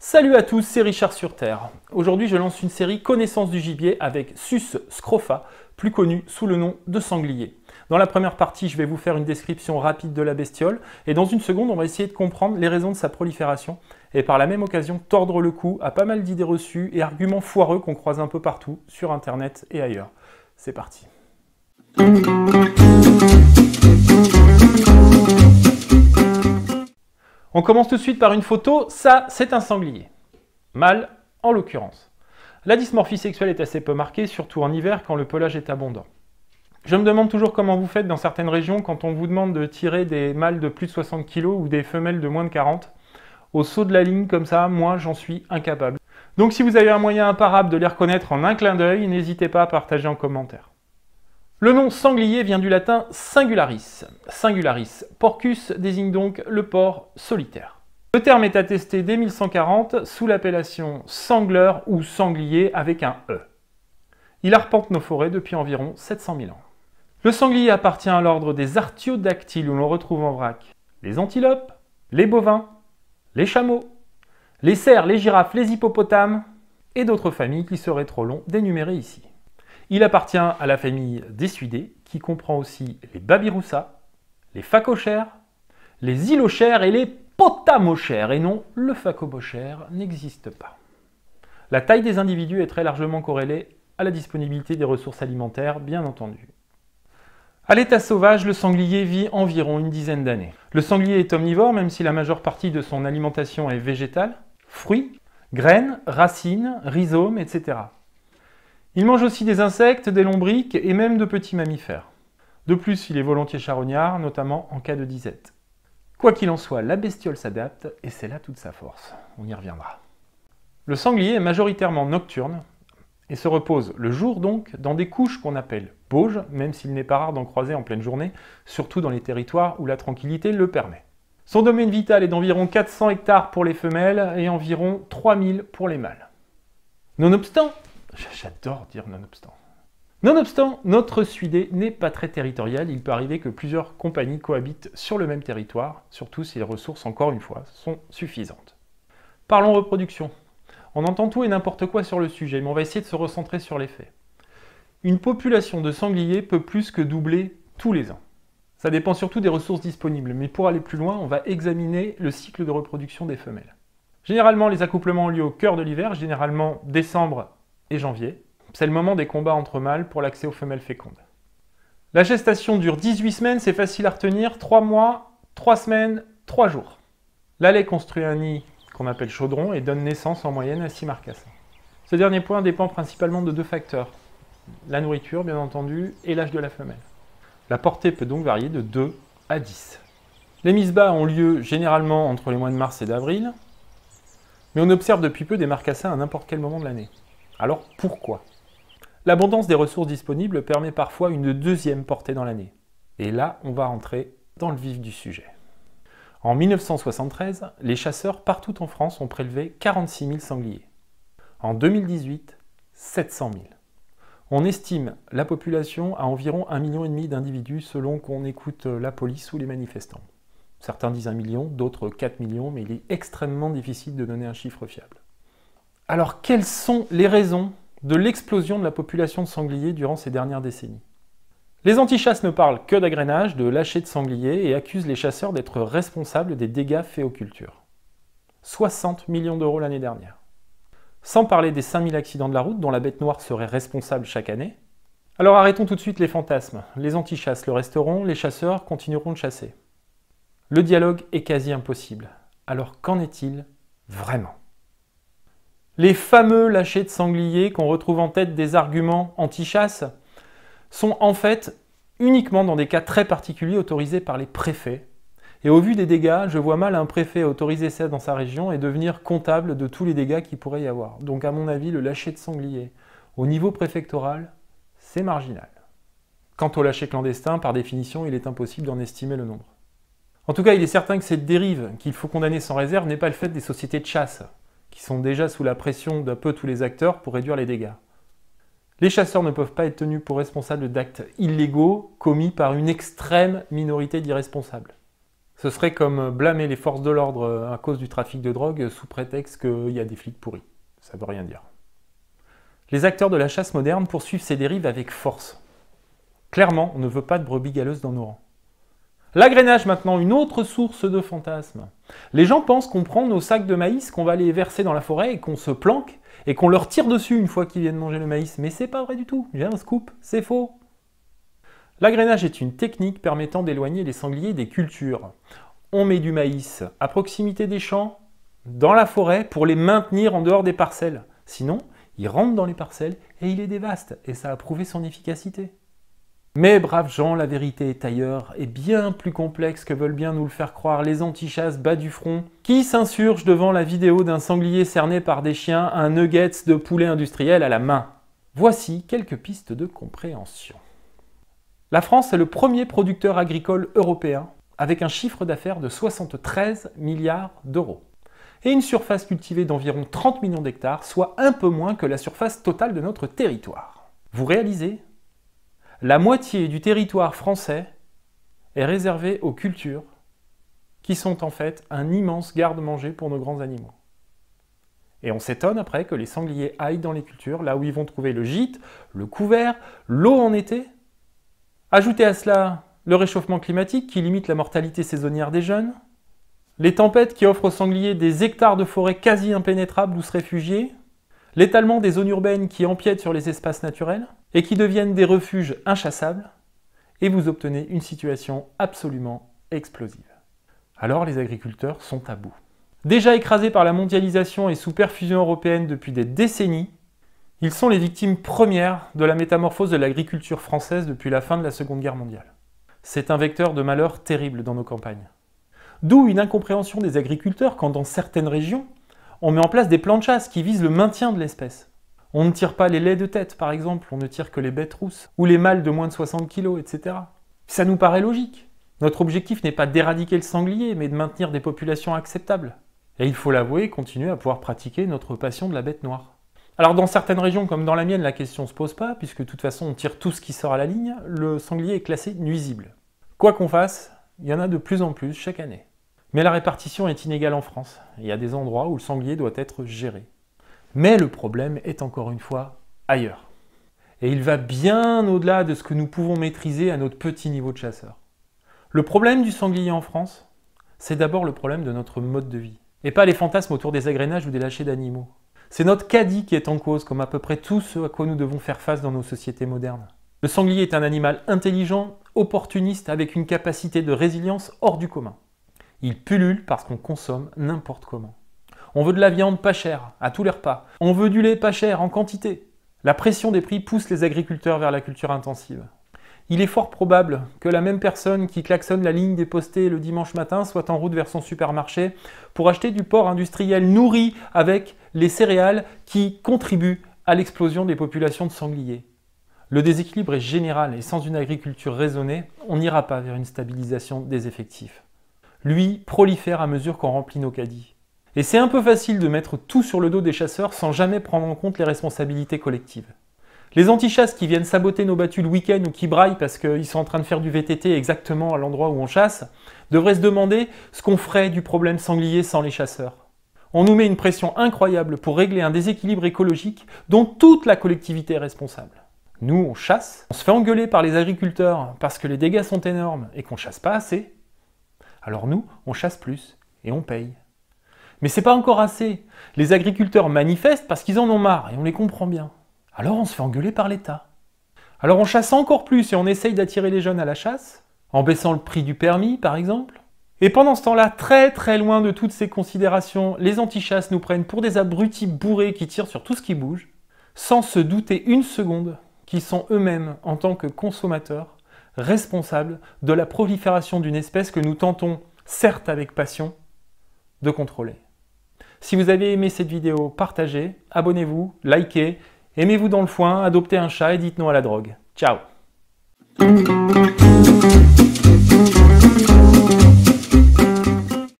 Salut à tous, c'est Richard sur Terre. Aujourd'hui, je lance une série Connaissance du gibier avec Sus scrofa, plus connu sous le nom de sanglier. Dans la première partie, je vais vous faire une description rapide de la bestiole et dans une seconde, on va essayer de comprendre les raisons de sa prolifération et par la même occasion tordre le cou à pas mal d'idées reçues et arguments foireux qu'on croise un peu partout sur internet et ailleurs. C'est parti. On commence tout de suite par une photo. Ça, c'est un sanglier. Mâle, en l'occurrence. La dysmorphie sexuelle est assez peu marquée, surtout en hiver quand le pelage est abondant. Je me demande toujours comment vous faites dans certaines régions quand on vous demande de tirer des mâles de plus de 60 kg ou des femelles de moins de 40. Au saut de la ligne comme ça, moi j'en suis incapable. Donc si vous avez un moyen imparable de les reconnaître en un clin d'œil, n'hésitez pas à partager en commentaire. Le nom sanglier vient du latin singularis. Singularis porcus désigne donc le porc solitaire. Le terme est attesté dès 1140 sous l'appellation sangleur ou sanglier avec un E. Il arpente nos forêts depuis environ 700 000 ans. Le sanglier appartient à l'ordre des artiodactyles où l'on retrouve en vrac les antilopes, les bovins, les chameaux, les cerfs, les girafes, les hippopotames et d'autres familles qui seraient trop longs d'énumérer ici. Il appartient à la famille des Suidés, qui comprend aussi les Babiroussa, les phacochères, les Ilochères et les Potamochères. Et non, le phacobochère n'existe pas. La taille des individus est très largement corrélée à la disponibilité des ressources alimentaires, bien entendu. À l'état sauvage, le sanglier vit environ une dizaine d'années. Le sanglier est omnivore, même si la majeure partie de son alimentation est végétale, fruits, graines, racines, rhizomes, etc. Il mange aussi des insectes, des lombriques et même de petits mammifères. De plus, il est volontiers charognard, notamment en cas de disette. Quoi qu'il en soit, la bestiole s'adapte et c'est là toute sa force. On y reviendra. Le sanglier est majoritairement nocturne et se repose le jour donc dans des couches qu'on appelle bauges, même s'il n'est pas rare d'en croiser en pleine journée, surtout dans les territoires où la tranquillité le permet. Son domaine vital est d'environ 400 hectares pour les femelles et environ 3000 pour les mâles. Nonobstant, J'adore dire nonobstant. Nonobstant, notre Suidé n'est pas très territoriale, Il peut arriver que plusieurs compagnies cohabitent sur le même territoire, surtout si les ressources, encore une fois, sont suffisantes. Parlons reproduction. On entend tout et n'importe quoi sur le sujet, mais on va essayer de se recentrer sur les faits. Une population de sangliers peut plus que doubler tous les ans. Ça dépend surtout des ressources disponibles, mais pour aller plus loin, on va examiner le cycle de reproduction des femelles. Généralement, les accouplements ont lieu au cœur de l'hiver, généralement décembre janvier. C'est le moment des combats entre mâles pour l'accès aux femelles fécondes. La gestation dure 18 semaines, c'est facile à retenir, 3 mois, 3 semaines, 3 jours. L'allée construit un nid qu'on appelle chaudron et donne naissance en moyenne à 6 marcassins. Ce dernier point dépend principalement de deux facteurs, la nourriture bien entendu et l'âge de la femelle. La portée peut donc varier de 2 à 10. Les mises bas ont lieu généralement entre les mois de mars et d'avril, mais on observe depuis peu des marcassins à n'importe quel moment de l'année. Alors pourquoi L'abondance des ressources disponibles permet parfois une deuxième portée dans l'année. Et là, on va rentrer dans le vif du sujet. En 1973, les chasseurs partout en France ont prélevé 46 000 sangliers. En 2018, 700 000. On estime la population à environ 1,5 million d'individus selon qu'on écoute la police ou les manifestants. Certains disent 1 million, d'autres 4 millions, mais il est extrêmement difficile de donner un chiffre fiable. Alors, quelles sont les raisons de l'explosion de la population de sangliers durant ces dernières décennies Les antichasses ne parlent que d'agrénage, de lâcher de sangliers et accusent les chasseurs d'être responsables des dégâts faits aux cultures. 60 millions d'euros l'année dernière. Sans parler des 5000 accidents de la route dont la bête noire serait responsable chaque année. Alors arrêtons tout de suite les fantasmes. Les antichasses le resteront, les chasseurs continueront de chasser. Le dialogue est quasi impossible. Alors qu'en est-il vraiment les fameux lâchers de sangliers qu'on retrouve en tête des arguments anti-chasse sont en fait uniquement dans des cas très particuliers autorisés par les préfets. Et au vu des dégâts, je vois mal un préfet autoriser ça dans sa région et devenir comptable de tous les dégâts qu'il pourrait y avoir. Donc à mon avis, le lâcher de sangliers au niveau préfectoral, c'est marginal. Quant au lâcher clandestin, par définition, il est impossible d'en estimer le nombre. En tout cas, il est certain que cette dérive qu'il faut condamner sans réserve n'est pas le fait des sociétés de chasse qui sont déjà sous la pression d'un peu tous les acteurs pour réduire les dégâts. Les chasseurs ne peuvent pas être tenus pour responsables d'actes illégaux commis par une extrême minorité d'irresponsables. Ce serait comme blâmer les forces de l'ordre euh, à cause du trafic de drogue euh, sous prétexte qu'il y a des flics pourris. Ça veut rien dire. Les acteurs de la chasse moderne poursuivent ces dérives avec force. Clairement, on ne veut pas de brebis galeuses dans nos rangs. L'agrénage maintenant, une autre source de fantasmes. Les gens pensent qu'on prend nos sacs de maïs, qu'on va les verser dans la forêt et qu'on se planque et qu'on leur tire dessus une fois qu'ils viennent manger le maïs. Mais c'est pas vrai du tout, j'ai un scoop, c'est faux. L'agrénage est une technique permettant d'éloigner les sangliers des cultures. On met du maïs à proximité des champs, dans la forêt, pour les maintenir en dehors des parcelles. Sinon, ils rentrent dans les parcelles et il les dévaste, et ça a prouvé son efficacité. Mais braves gens, la vérité est ailleurs et bien plus complexe que veulent bien nous le faire croire les antichasses bas du front, qui s'insurgent devant la vidéo d'un sanglier cerné par des chiens, un nuggets de poulet industriel à la main. Voici quelques pistes de compréhension. La France est le premier producteur agricole européen, avec un chiffre d'affaires de 73 milliards d'euros et une surface cultivée d'environ 30 millions d'hectares, soit un peu moins que la surface totale de notre territoire. Vous réalisez la moitié du territoire français est réservée aux cultures qui sont en fait un immense garde-manger pour nos grands animaux. Et on s'étonne après que les sangliers aillent dans les cultures, là où ils vont trouver le gîte, le couvert, l'eau en été. Ajoutez à cela le réchauffement climatique qui limite la mortalité saisonnière des jeunes, les tempêtes qui offrent aux sangliers des hectares de forêts quasi impénétrables où se réfugier, l'étalement des zones urbaines qui empiètent sur les espaces naturels, et qui deviennent des refuges inchassables, et vous obtenez une situation absolument explosive. Alors les agriculteurs sont à bout. Déjà écrasés par la mondialisation et sous perfusion européenne depuis des décennies, ils sont les victimes premières de la métamorphose de l'agriculture française depuis la fin de la Seconde Guerre mondiale. C'est un vecteur de malheur terrible dans nos campagnes. D'où une incompréhension des agriculteurs quand dans certaines régions, on met en place des plans de chasse qui visent le maintien de l'espèce. On ne tire pas les laits de tête, par exemple, on ne tire que les bêtes rousses, ou les mâles de moins de 60 kg, etc. Ça nous paraît logique. Notre objectif n'est pas d'éradiquer le sanglier, mais de maintenir des populations acceptables. Et il faut l'avouer, continuer à pouvoir pratiquer notre passion de la bête noire. Alors dans certaines régions, comme dans la mienne, la question ne se pose pas, puisque de toute façon on tire tout ce qui sort à la ligne, le sanglier est classé nuisible. Quoi qu'on fasse, il y en a de plus en plus chaque année. Mais la répartition est inégale en France. Il y a des endroits où le sanglier doit être géré. Mais le problème est encore une fois ailleurs. Et il va bien au-delà de ce que nous pouvons maîtriser à notre petit niveau de chasseur. Le problème du sanglier en France, c'est d'abord le problème de notre mode de vie. Et pas les fantasmes autour des agrénages ou des lâchers d'animaux. C'est notre caddie qui est en cause, comme à peu près tout ce à quoi nous devons faire face dans nos sociétés modernes. Le sanglier est un animal intelligent, opportuniste, avec une capacité de résilience hors du commun. Il pullule parce qu'on consomme n'importe comment. On veut de la viande pas chère, à tous les repas. On veut du lait pas cher, en quantité. La pression des prix pousse les agriculteurs vers la culture intensive. Il est fort probable que la même personne qui klaxonne la ligne des postés le dimanche matin soit en route vers son supermarché pour acheter du porc industriel nourri avec les céréales qui contribuent à l'explosion des populations de sangliers. Le déséquilibre est général et sans une agriculture raisonnée, on n'ira pas vers une stabilisation des effectifs. Lui prolifère à mesure qu'on remplit nos caddies. Et c'est un peu facile de mettre tout sur le dos des chasseurs sans jamais prendre en compte les responsabilités collectives. Les antichasses qui viennent saboter nos battues le week-end ou qui braillent parce qu'ils sont en train de faire du VTT exactement à l'endroit où on chasse, devraient se demander ce qu'on ferait du problème sanglier sans les chasseurs. On nous met une pression incroyable pour régler un déséquilibre écologique dont toute la collectivité est responsable. Nous, on chasse, on se fait engueuler par les agriculteurs parce que les dégâts sont énormes et qu'on chasse pas assez. Alors nous, on chasse plus et on paye. Mais c'est pas encore assez. Les agriculteurs manifestent parce qu'ils en ont marre et on les comprend bien. Alors on se fait engueuler par l'État. Alors on chasse encore plus et on essaye d'attirer les jeunes à la chasse, en baissant le prix du permis par exemple. Et pendant ce temps-là, très très loin de toutes ces considérations, les antichasses nous prennent pour des abrutis bourrés qui tirent sur tout ce qui bouge, sans se douter une seconde qu'ils sont eux-mêmes, en tant que consommateurs, responsables de la prolifération d'une espèce que nous tentons, certes avec passion, de contrôler. Si vous avez aimé cette vidéo, partagez, abonnez-vous, likez, aimez-vous dans le foin, adoptez un chat et dites non à la drogue. Ciao